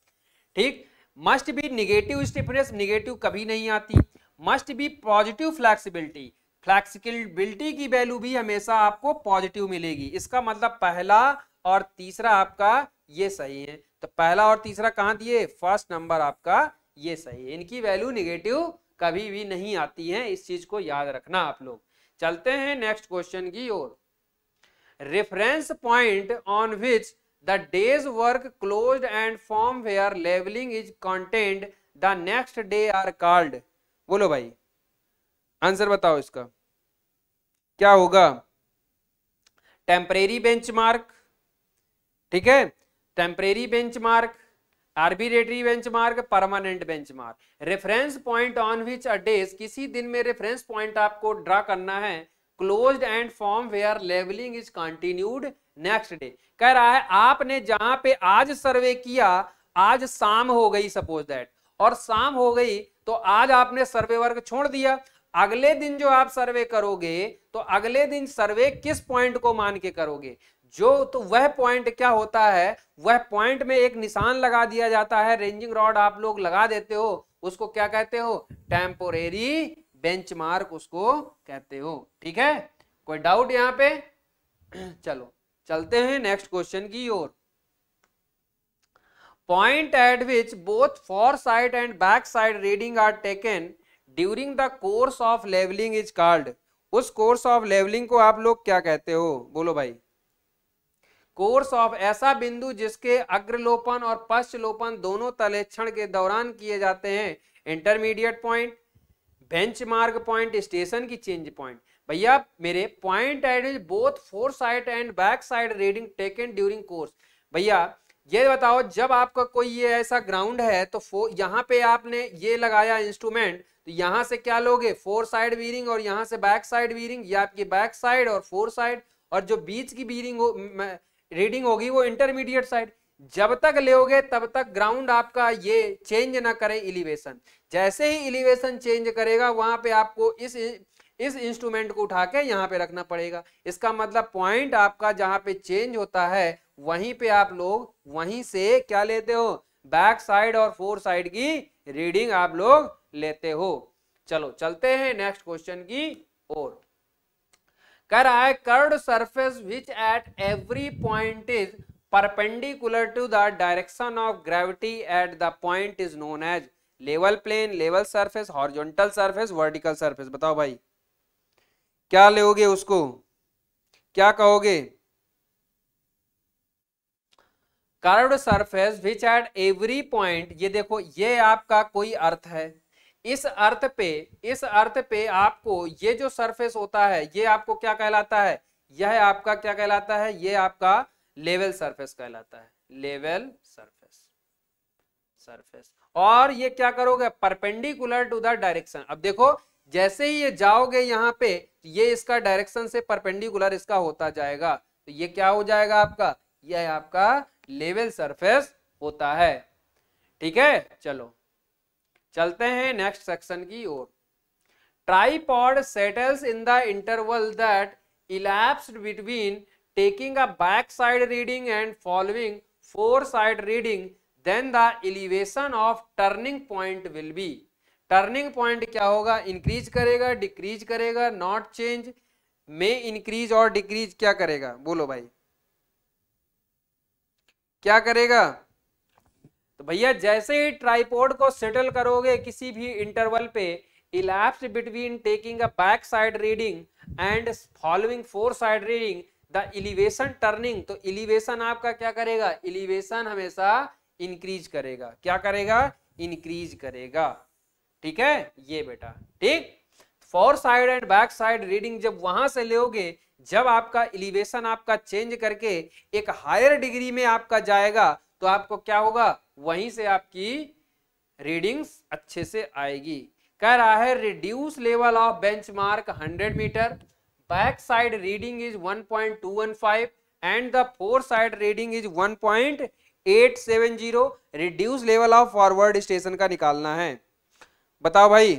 ठीक must be negative stiffness negative कभी नहीं आती must be positive flexibility flexibility की वैल्यू भी हमेशा आपको पॉजिटिव मिलेगी इसका मतलब पहला और तीसरा आपका ये सही है तो पहला और तीसरा कहाँ दिए फर्स्ट नंबर आपका ये सही है इनकी वैल्यू निगेटिव कभी भी नहीं आती है इस चीज को याद रखना आप लोग चलते हैं नेक्स्ट क्वेश्चन की ओर reference point on which the day's work close and form where levelling is content the next day are called बोलो भाई आंसर बताओ इसका क्या होगा टेम्परेरी बेंचमार्क ठीक है temporary benchmark arbitrary benchmark permanent benchmark reference point on which a day's किसी दिन में रेफरेंस पॉइंट आपको ड्रा करना है closed and form where levelling is continued next day कह रहा है आपने जहां पे आज सर्वे किया आज शाम हो गई सपोज दैट और शाम हो गई तो आज आपने सर्वे वर्क छोड़ दिया अगले दिन जो आप सर्वे करोगे तो अगले दिन सर्वे किस पॉइंट को मान के करोगे जो तो वह पॉइंट क्या होता है वह पॉइंट में एक निशान लगा दिया जाता है रेंजिंग रॉड आप लोग लगा देते हो उसको क्या कहते हो टेम्पोरेरी बेंचमार्क उसको कहते हो ठीक है कोई डाउट यहां पे चलो चलते हैं नेक्स्ट क्वेश्चन की ओर point at which both fore side and back side reading are taken during the course of levelling is card उस कोर्स ऑफ लेवलिंग को आप लोग क्या कहते हो बोलो भाई कोर्स ऑफ ऐसा बिंदु जिसके अग्रलोपन और पश्चलोपन दोनों तलेक्षण के दौरान किए जाते हैं intermediate point bench mark point station की चेंज पॉइंट भैया मेरे point at both fore side and back side reading taken during course भैया ये बताओ जब आपका कोई ये ऐसा ग्राउंड है तो यहाँ पे आपने ये लगाया इंस्ट्रूमेंट तो यहाँ से क्या लोगे फोर साइड वीरिंग और यहाँ से बैक साइड वीरिंग ये आपकी बैक साइड और फोर साइड और जो बीच की बीरिंग हो रीडिंग होगी वो इंटरमीडिएट साइड जब तक लोगे तब तक ग्राउंड आपका ये चेंज ना करे इलिवेशन जैसे ही इलिवेशन चेंज करेगा वहां पे आपको इस इस इंस्ट्रूमेंट को उठा के यहाँ पे रखना पड़ेगा इसका मतलब पॉइंट आपका जहां पे चेंज होता है वहीं पे आप लोग वहीं से क्या लेते हो बैक साइड और फोर साइड की रीडिंग आप लोग लेते हो चलो चलते हैं नेक्स्ट क्वेश्चन की ओर कह रहा है curved surface which at every point is perpendicular to the direction of gravity at the point is known as level plane level surface horizontal surface vertical surface बताओ भाई क्या लोगे उसको क्या कहोगे curved surface which at every point ये देखो ये आपका कोई अर्थ है इस अर्थ पे इस अर्थ पे आपको ये जो सरफेस होता है ये आपको क्या कहलाता है यह आपका क्या कहलाता है ये आपका लेवल सरफेस कहलाता है लेवल सरफेस सरफेस और ये क्या करोगे परपेंडिकुलर टू द डायरेक्शन अब देखो जैसे ही ये जाओगे यहां पे ये इसका डायरेक्शन से परपेंडिकुलर इसका होता जाएगा तो ये क्या हो जाएगा आपका यह आपका लेवल सरफेस होता है ठीक है चलो चलते हैं नेक्स्ट सेक्शन की ओर tripod settles in the interval that elapsed between taking a back side reading and following fore side reading then the elevation of turning point will be turning point क्या होगा इंक्रीज करेगा decrease करेगा not change में increase और decrease क्या करेगा बोलो भाई क्या करेगा तो भैया जैसे ही ट्राईपोर्ड को सेटल करोगे किसी भी इंटरवल पे elapse between taking a back side reading and following fore side reading the elevation turning तो इलिवेशन आपका क्या करेगा इलिवेशन हमेशा इंक्रीज करेगा क्या करेगा इंक्रीज करेगा ठीक है ये बेटा ठीक fore side and back side reading जब वहां से लोगे जब आपका इलिवेशन आपका चेंज करके एक हायर डिग्री में आपका जाएगा तो आपको क्या होगा वहीं से आपकी रीडिंग्स अच्छे से आएगी कह रहा है reduce level of benchmark 100 metre back side reading is 1.215 and the one side reading is 1.870 reduce level of forward station का निकालना है बताओ भाई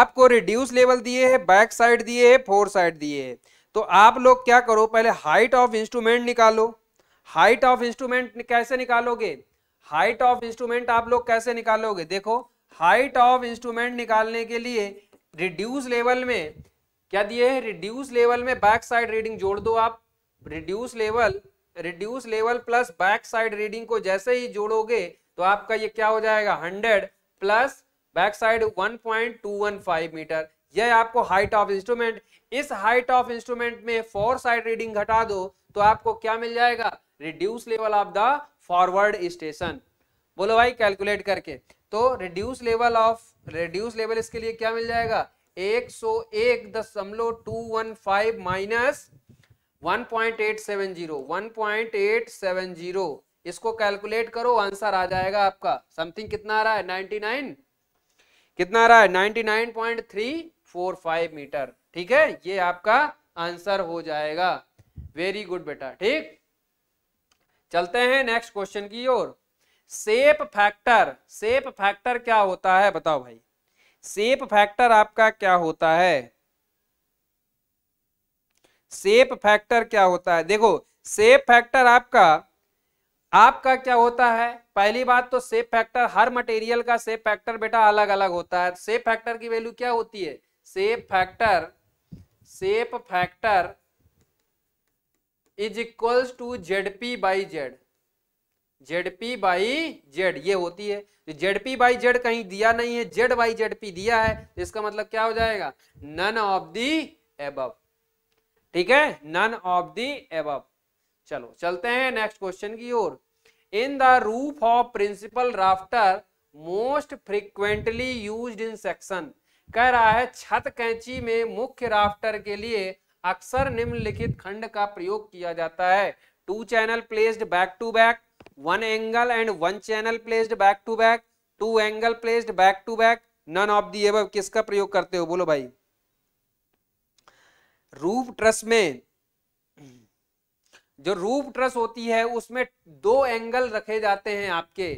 आपको रिड्यूस लेवल दिए है बैक साइड दिए है फोर साइड दिए है तो आप लोग क्या करो पहले हाइट ऑफ इंस्ट्रूमेंट निकालो हाइट ऑफ इंस्ट्रूमेंट कैसे निकालोगे हाइट ऑफ इंस्ट्रूमेंट आप लोग कैसे निकालोगे देखो हाइट ऑफ इंस्ट्रूमेंट निकालने के लिए रिड्यूस लेवल में क्या दिए है रिड्यूस लेवल में बैक साइड रीडिंग जोड़ दो आप reduce level reduce level plus back side reading को जैसे ही जोड़ोगे तो आपका ये क्या हो जाएगा hundred plus back side 1.215 metre यह आपको हाइट ऑफ इंस्ट्रूमेंट इस हाइट ऑफ इंस्ट्रूमेंट में फोर साइड रीडिंग घटा दो तो आपको क्या मिल जाएगा reduce level of the forward station बोलो भाई कैलकुलेट करके तो reduce level of reduce level इसके लिए क्या मिल जाएगा एक सौ एक दशमलव two one five minus one point eight seven zero one point eight seven zero इसको कैलकुलेट करो आंसर आ जाएगा आपका समथिंग कितना आ रहा है नाइनटी नाइन कितना आ रहा है ninety nine point three four five metre ठीक है ये आपका आंसर हो जाएगा वेरी गुड बेटा ठीक चलते हैं नेक्स्ट क्वेश्चन की ओर सेप फैक्टर सेप फैक्टर क्या होता है बताओ भाई सेप फैक्टर आपका क्या होता है सेप फैक्टर क्या होता है देखो सेप फैक्टर आपका आपका क्या होता है पहली बात तो सेप फैक्टर हर मटेरियल का सेप फैक्टर बेटा अलग अलग होता है सेप फैक्टर की वैल्यू क्या होती है shape factor shape factor is equals to Z P by Z Z P by Z ये होती है तो जेड पी बाई जेड कहीं दिया नहीं है जेड बाई जेड पी दिया है तो इसका मतलब क्या हो जाएगा नन ऑफ दी एब ठीक है नन ऑफ दी एब चलो चलते हैं नेक्स्ट क्वेश्चन की ओर in the roof of principal rafter most frequently use in section कह रहा है छत कैंची में मुख्य राफ्टर के लिए अक्सर निम्नलिखित खंड का प्रयोग किया जाता है two channel placed back to back one angle and one channel placed back to back two angle placed back to back none of the above किसका प्रयोग करते हो बोलो भाई रूफ ट्रस में जो रूफ ट्रस होती है उसमें दो एंगल रखे जाते हैं आपके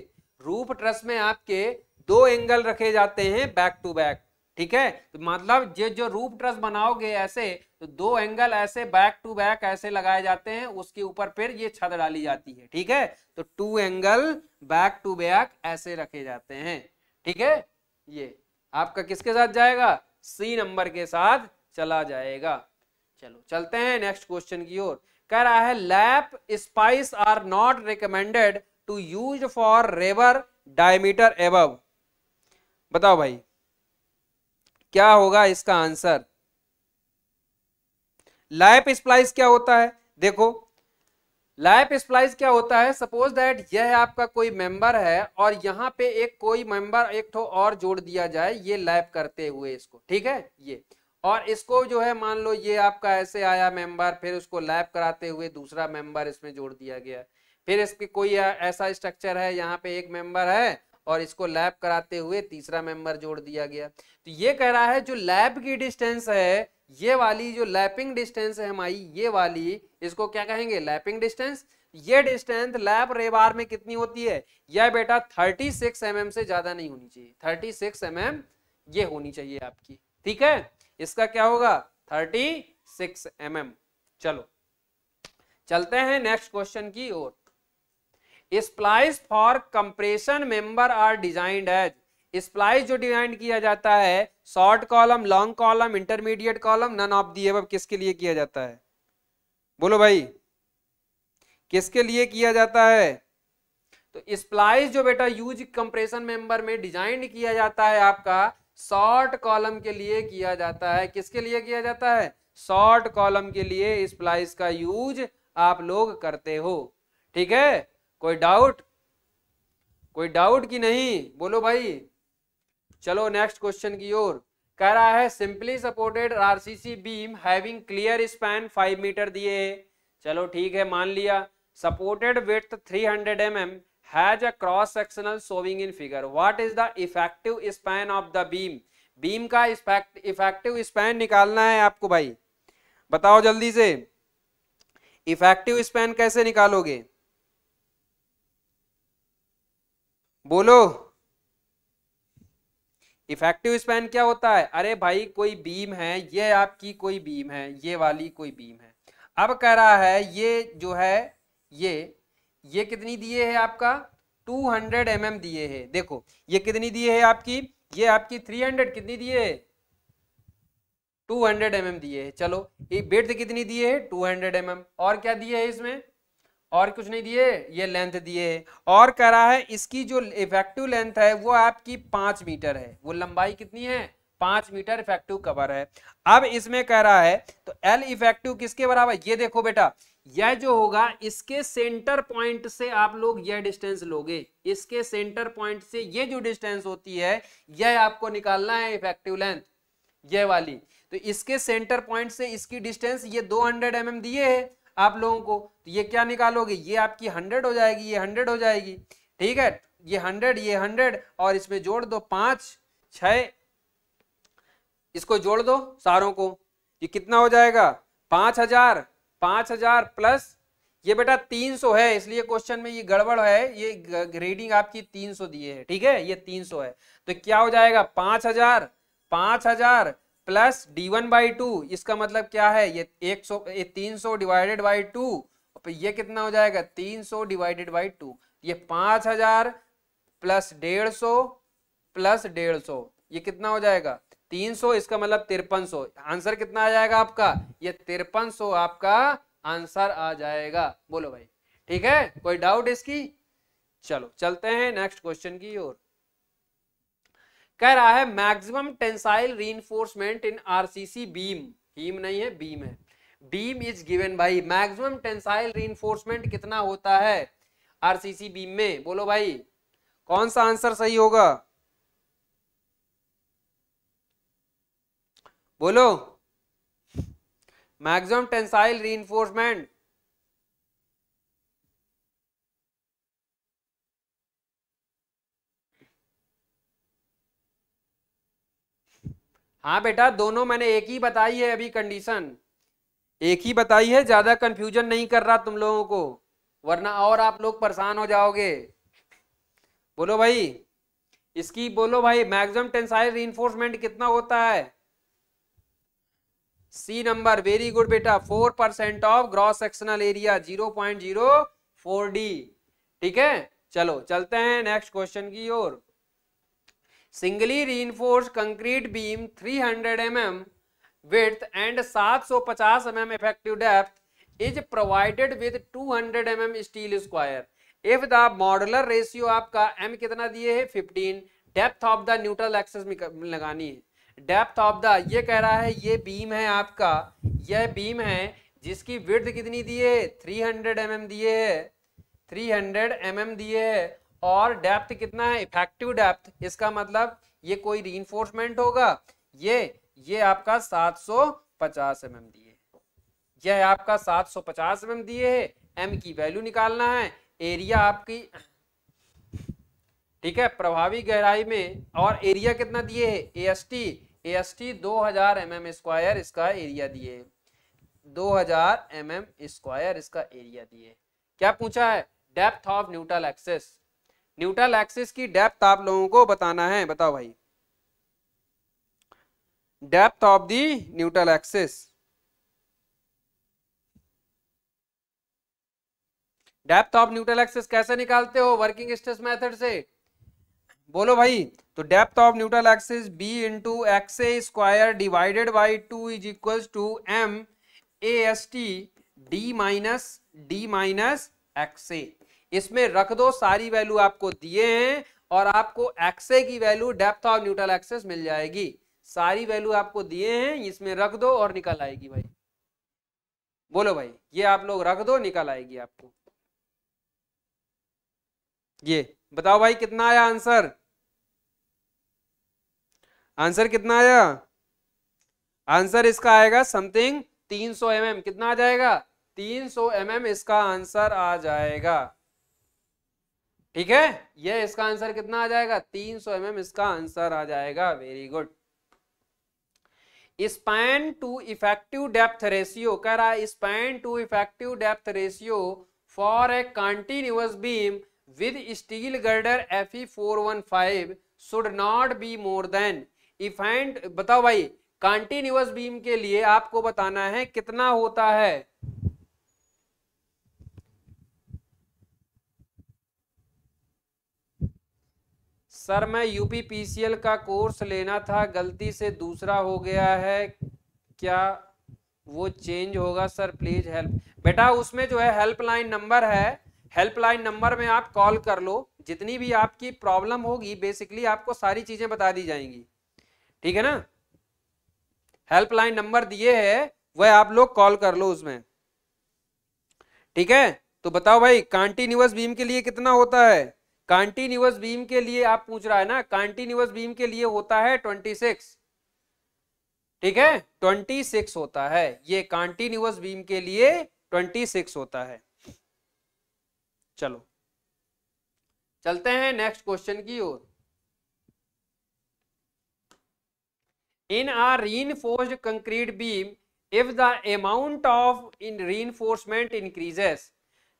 रूफ ट्रस में आपके दो एंगल रखे जाते हैं बैक टू बैक ठीक है तो मतलब जो जो रूप ट्रस बनाओगे ऐसे तो दो एंगल ऐसे बैक टू बैक ऐसे लगाए जाते हैं उसके ऊपर फिर ये छत डाली जाती है ठीक है तो two angle back to back ऐसे रखे जाते हैं ठीक है ये आपका किसके साथ जाएगा सी नंबर के साथ चला जाएगा चलो चलते हैं नेक्स्ट क्वेश्चन की ओर कह रहा है lap splices are not recommended to use for rebar diameter above बताओ भाई क्या होगा इसका आंसर लाइप स्प्लाइस क्या होता है देखो लाइप स्प्लाइस क्या होता है सपोज दैट यह आपका कोई मेंबर है और यहां पे एक कोई मेंबर एक ठो और जोड़ दिया जाए ये लाइप करते हुए इसको ठीक है ये और इसको जो है मान लो ये आपका ऐसे आया मेंबर फिर उसको लैप कराते हुए दूसरा मेंबर इसमें जोड़ दिया गया फिर इसके कोई ऐसा स्ट्रक्चर है यहाँ पे एक मेंबर है और इसको लैब कराते हुए तीसरा मेंबर जोड़ दिया गया तो ये कह रहा है जो लैब की डिस्टेंस है ये वाली जो लैपिंग डिस्टेंस है हमारी ये वाली इसको क्या कहेंगे लैपिंग डिस्टेंस ये डिस्टेंस लैब रेबार में कितनी होती है यह बेटा 36 सिक्स mm से ज्यादा नहीं होनी चाहिए 36 सिक्स mm ये होनी चाहिए आपकी ठीक है इसका क्या होगा 36 सिक्स mm चलो चलते हैं नेक्स्ट क्वेश्चन की ओर splice for compression member are designed as splice जो डिजाइन किया जाता है short column long column intermediate column none of the above किसके लिए किया जाता है बोलो भाई किसके लिए किया जाता है तो स्प्लाइस जो बेटा यूज कंप्रेशन मेंबर में डिजाइन किया जाता है आपका शॉर्ट कॉलम के लिए किया जाता है किसके लिए किया जाता है शॉर्ट कॉलम के लिए स्प्लाइस का यूज आप लोग करते हो ठीक है कोई डाउट कोई डाउट कि नहीं बोलो भाई चलो नेक्स्ट क्वेश्चन की ओर कह रहा है simply supported RCC beam having clear span five metre दिए चलो ठीक है मान लिया supported with three hundred M M has a cross sectional showing in figure what is the effective span of the beam beam का effective span निकालना है आपको भाई बताओ जल्दी से इफेक्टिव स्पैन कैसे निकालोगे बोलो इफेक्टिव स्पैन क्या होता है अरे भाई कोई बीम है ये आपकी कोई बीम है ये वाली कोई बीम है अब कह रहा है ये जो है ये ये कितनी दिए है आपका 200 हंड्रेड mm दिए है देखो ये कितनी दिए है आपकी ये आपकी 300 कितनी दिए है 200 हंड्रेड mm दिए है चलो ये बेड कितनी दिए है 200 हंड्रेड mm और क्या दिए है इसमें और कुछ नहीं दिए ये लेंथ दिए और कह रहा है इसकी जो इफेक्टिव लेंथ है वो आपकी पांच मीटर है वो लंबाई कितनी है पांच मीटर इफेक्टिव कवर है अब इसमें कह रहा है तो एल इफेक्टिव किसके बराबर ये देखो बेटा यह जो होगा इसके सेंटर पॉइंट से आप लोग यह डिस्टेंस लोगे इसके सेंटर पॉइंट से ये जो डिस्टेंस होती है यह आपको निकालना है इफेक्टिव लेंथ यह वाली तो इसके सेंटर पॉइंट से इसकी डिस्टेंस ये 200 हंड्रेड mm दिए है आप लोगों को तो ये क्या निकालोगे ये आपकी हंड्रेड हो जाएगी ये हंड्रेड हो जाएगी ठीक है ये हंड्रेड ये हंड्रेड और इसमें जोड़ दो पांच छ इसको जोड़ दो सारों को ये कितना हो जाएगा पांच हजार पांच हजार प्लस ये बेटा तीन सौ है इसलिए क्वेश्चन में ये गड़बड़ है ये ग्रेडिंग आपकी तीन सौ दिए है ठीक है ये तीन सौ है तो क्या हो जाएगा पांच हजार पांच हजार plus D one by two इसका मतलब क्या है ये एक सौ ये तीन सौ डिवाइडेड बाई टू तो ये कितना हो जाएगा तीन सौ डिवाइडेड बाई टू ये पांच हजार प्लस डेढ़ सौ प्लस डेढ़ सौ ये कितना हो जाएगा तीन सौ इसका मतलब तिरपन सौ आंसर कितना आ जाएगा आपका ये तिरपन सौ आपका आंसर आ जाएगा बोलो भाई ठीक है कोई डाउट इसकी चलो चलते हैं नेक्स्ट क्वेश्चन की ओर कह रहा है maximum tensile reinforcement in RCC beam beam नहीं है बीम है बीम इज गिवन भाई मैक्सिमम टेंसाइल रीइंफोर्समेंट कितना होता है आरसीसी बीम में बोलो भाई कौन सा आंसर सही होगा बोलो मैक्सिमम टेंसाइल रीइंफोर्समेंट हाँ बेटा दोनों मैंने एक ही बताई है अभी कंडीशन एक ही बताई है ज्यादा कंफ्यूजन नहीं कर रहा तुम लोगों को वरना और आप लोग परेशान हो जाओगे बोलो भाई इसकी बोलो भाई मैक्सिमम टेंसाइल रीइंफोर्समेंट कितना होता है सी नंबर वेरी गुड बेटा four percent of gross sectional area zero point zero four D ठीक है चलो चलते हैं नेक्स्ट क्वेश्चन की ओर singly reinforced concrete beam 300 hundred M M with and सात सौ पचास M M effective depth is provided with two hundred M M steel square if the modular ratio आपका एम कितना दिए है fifteen depth of the neutral access लगानी है depth of the ये कह रहा है ये बीम है आपका यह बीम है जिसकी विर्थ कितनी दिए है थ्री हंड्रेड एम एम दिए है थ्री हंड्रेड एम एम दिए है और डेप्थ कितना है इफेक्टिव डेप्थ इसका मतलब ये कोई री होगा ये ये आपका 750 सौ पचास एम एम दिए यह आपका 750 सौ पचास एम एम दिए है एम की वैल्यू निकालना है एरिया आपकी ठीक है प्रभावी गहराई में और एरिया कितना दिए है A S T A S T दो हजार एम एम स्क्वायर इसका एरिया दिए दो हजार एम एम स्क्वायर इसका एरिया दिए क्या पूछा है depth of neutral axis neutral axis की डेप्थ आप लोगों को बताना है बताओ भाई depth of the neutral axis depth of neutral axis कैसे निकालते हो वर्किंग स्ट्रेस मेथड से बोलो भाई तो depth of neutral axis B into X A square divided by two is equal to M A S T D minus D minus X A इसमें रख दो सारी वैल्यू आपको दिए हैं और आपको एक्से की value depth of neutral axis मिल जाएगी सारी वैल्यू आपको दिए हैं इसमें रख दो और निकल आएगी भाई बोलो भाई ये आप लोग रख दो निकल आएगी आपको ये बताओ भाई कितना आया आंसर आंसर कितना आया आंसर इसका आएगा समथिंग 300 सौ mm. कितना आ जाएगा 300 सौ mm इसका आंसर आ जाएगा ठीक है ये इसका आंसर कितना आ जाएगा 300 सौ mm इसका आंसर आ जाएगा very good span to effective depth ratio कह रहा है span to effective depth ratio for a continuous beam with steel girder F E four one five should not be more than इफेंट बताओ भाई continuous beam के लिए आपको बताना है कितना होता है सर मैं यूपीपीसीएल का कोर्स लेना था गलती से दूसरा हो गया है क्या वो चेंज होगा सर प्लीज हेल्प बेटा उसमें जो है हेल्पलाइन नंबर है हेल्पलाइन नंबर में आप कॉल कर लो जितनी भी आपकी प्रॉब्लम होगी बेसिकली आपको सारी चीजें बता दी जाएंगी ठीक है ना हेल्पलाइन नंबर दिए है वह आप लोग कॉल कर लो उसमें ठीक है तो बताओ भाई कॉन्टिन्यूस बीम के लिए कितना होता है कॉन्टिन्यूस बीम के लिए आप पूछ रहा है ना कॉन्टिन्यूस बीम के लिए होता है ट्वेंटी सिक्स ठीक है ट्वेंटी सिक्स होता है ये कॉन्टिन्यूस बीम के लिए ट्वेंटी सिक्स होता है चलो चलते हैं नेक्स्ट क्वेश्चन की ओर इन आ reinforced concrete beam if the amount इन री इनफोर्समेंट इनक्रीजेस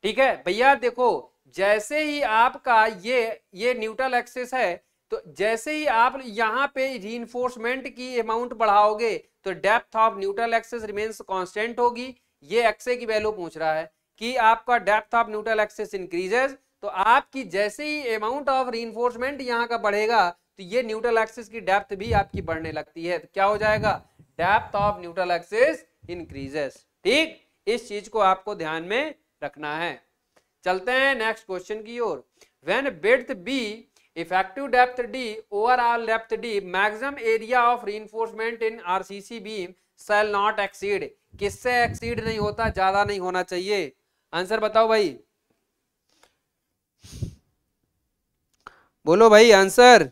ठीक है भैया देखो जैसे ही आपका ये ये न्यूट्रल एक्सेस है तो जैसे ही आप यहाँ पे रीइंफोर्समेंट की अमाउंट बढ़ाओगे तो depth of neutral axis remains constant होगी ये एक्से की वैल्यू पूछ रहा है कि आपका depth of neutral axis increases तो आपकी जैसे ही अमाउंट ऑफ रीइंफोर्समेंट यहाँ का बढ़ेगा तो ये न्यूट्रल एक्सेस की डेप्थ भी आपकी बढ़ने लगती है तो क्या हो जाएगा depth of neutral axis increases ठीक इस चीज को आपको ध्यान में रखना है चलते हैं नेक्स्ट क्वेश्चन की ओर when bed B effective depth D overall depth D maximum area of reinforcement in C beam shall not exceed किससे एक्सीड नहीं होता ज्यादा नहीं होना चाहिए आंसर बताओ भाई बोलो भाई आंसर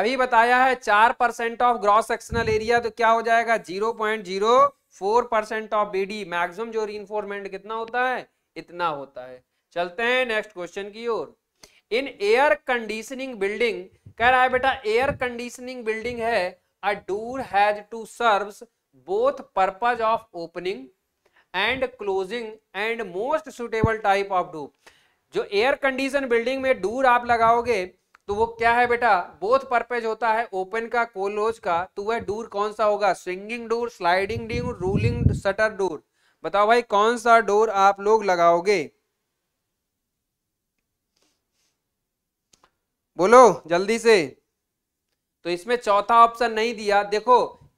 अभी बताया है चार percent of gross sectional area तो क्या हो जाएगा zero point zero four percent of B D maximum जो रीइंफोर्समेंट कितना होता है इतना होता है चलते हैं नेक्स्ट क्वेश्चन की ओर इन एयर कंडीशनिंग बिल्डिंग कह रहा है बेटा एयर कंडीशनिंग बिल्डिंग है a door has to serves both purpose of opening and closing and most suitable type of door जो एयर कंडीशन बिल्डिंग में डोर आप लगाओगे तो वो क्या है बेटा बोथ पर्पज होता है ओपन का क्लोज का तो वह डोर कौन सा होगा swinging door sliding door rolling shutter door बताओ भाई कौन सा डोर आप लोग लगाओगे बोलो जल्दी से तो इसमें चौथा ऑप्शन नहीं दिया देखो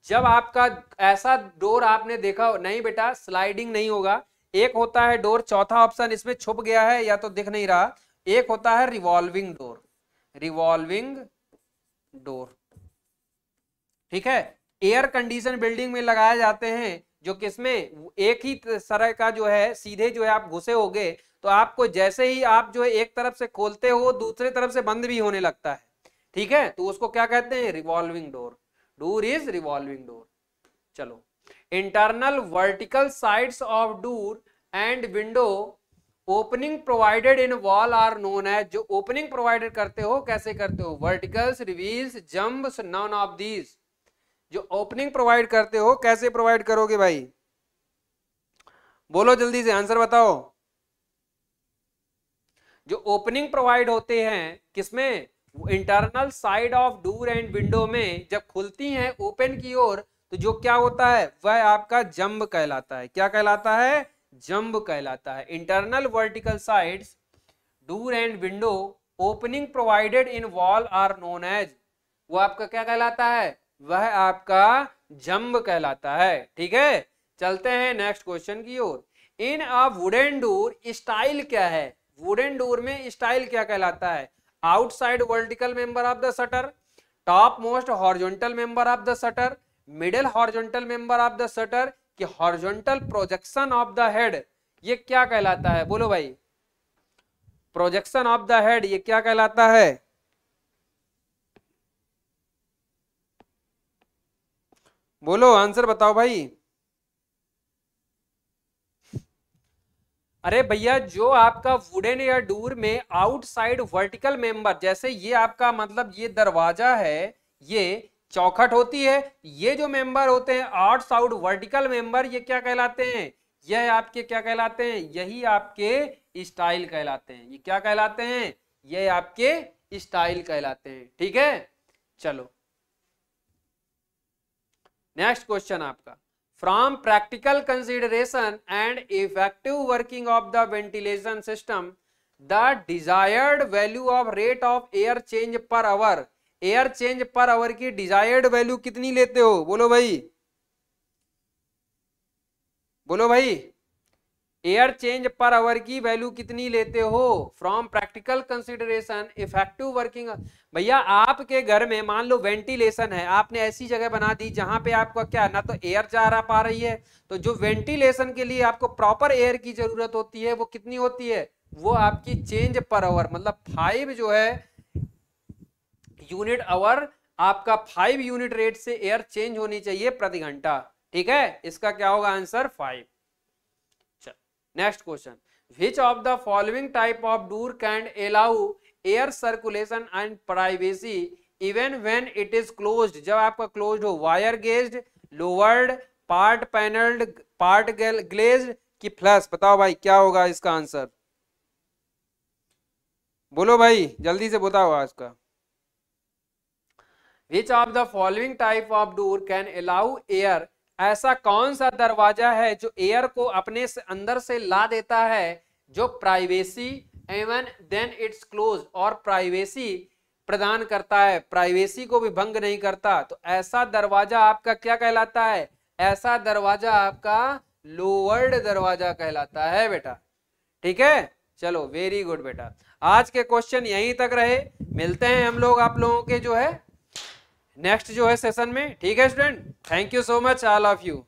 जब आपका ऐसा डोर आपने देखा नहीं बेटा स्लाइडिंग नहीं होगा एक होता है डोर चौथा ऑप्शन इसमें छुप गया है या तो दिख नहीं रहा एक होता है रिवॉल्विंग डोर रिवॉल्विंग डोर ठीक है एयर कंडीशन बिल्डिंग में लगाए जाते हैं जो किसमें एक ही तरह का जो है सीधे जो है आप घुसे हो गए तो आपको जैसे ही आप जो है एक तरफ से खोलते हो दूसरे तरफ से बंद भी होने लगता है ठीक है तो उसको क्या कहते हैं revolving door door is revolving door चलो internal vertical sides of door and window opening provided in wall are known है जो ओपनिंग प्रोवाइडेड करते हो कैसे करते हो verticals reveals jambs none of these जो ओपनिंग प्रोवाइड करते हो कैसे प्रोवाइड करोगे भाई बोलो जल्दी से आंसर बताओ जो ओपनिंग प्रोवाइड होते हैं किसमें internal side of door and window में जब खुलती हैं ओपन की ओर तो जो क्या होता है वह आपका जम्ब कहलाता है क्या कहलाता है जंब कहलाता है internal vertical sides door and window opening provided in wall are known as वो आपका क्या कहलाता है वह आपका जंब कहलाता है ठीक है चलते हैं नेक्स्ट क्वेश्चन की ओर in a wooden door stile क्या है वुडन डोर में स्टाइल क्या कहलाता है outside vertical member of the shutter top most horizontal member of the shutter middle horizontal member of the shutter कि horizontal projection of the head ये क्या कहलाता है बोलो भाई प्रोजेक्शन ऑफ द हेड ये क्या कहलाता है बोलो आंसर बताओ भाई अरे भैया जो आपका वुडन या डूर में आउटसाइड वर्टिकल मेंबर जैसे ये आपका मतलब ये दरवाजा है ये चौखट होती है ये जो मेंबर होते हैं आउट साउड वर्टिकल मेंबर ये क्या कहलाते हैं यह आपके क्या कहलाते हैं यही आपके स्टाइल कहलाते हैं ये क्या कहलाते हैं ये आपके स्टाइल कहलाते हैं ठीक है चलो नेक्स्ट क्वेश्चन आपका from practical consideration and effective working of the ventilation system the desired value of rate of air change per hour air change per hour की डिजायर्ड वैल्यू कितनी लेते हो बोलो भाई बोलो भाई एयर चेंज पर आवर की वैल्यू कितनी लेते हो from practical consideration effective working भैया आपके घर में मान लो वेंटिलेशन है आपने ऐसी जगह बना दी जहां पे आपको क्या ना तो एयर जा रहा पा रही है तो जो वेंटिलेशन के लिए आपको प्रॉपर एयर की जरूरत होती है वो कितनी होती है वो आपकी चेंज पर आवर मतलब फाइव जो है यूनिट आवर आपका फाइव यूनिट रेट से एयर चेंज होनी चाहिए प्रति घंटा ठीक है इसका क्या होगा answer five next question which of the following type of door can allow air circulation and privacy even when it is close जब आपका क्लोज हो wire gauge louvred part panelled part glaze की फ्लैश बताओ भाई क्या होगा इसका answer बोलो भाई जल्दी से बताओ आज का which of the following type of door can allow air ऐसा कौन सा दरवाजा है जो एयर को अपने से अंदर से ला देता है जो privacy even then it's close और प्राइवेसी प्रदान करता है प्राइवेसी को भी भंग नहीं करता तो ऐसा दरवाजा आपका क्या कहलाता है ऐसा दरवाजा आपका लोअर्ड दरवाजा कहलाता है बेटा ठीक है चलो वेरी गुड बेटा आज के क्वेश्चन यहीं तक रहे मिलते हैं हम लोग आप लोगों के जो है नेक्स्ट जो है सेशन में ठीक है student thank you so much all of you